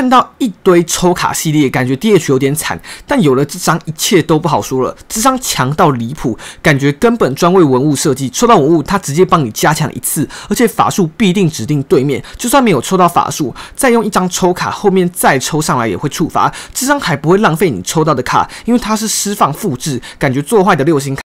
看到一堆抽卡系列，感觉 DH 有点惨，但有了这张一切都不好说了。这张强到离谱，感觉根本专为文物设计。抽到文物，它直接帮你加强一次，而且法术必定指定对面。就算没有抽到法术，再用一张抽卡，后面再抽上来也会触发。这张还不会浪费你抽到的卡，因为它是释放复制。感觉做坏的六星。卡。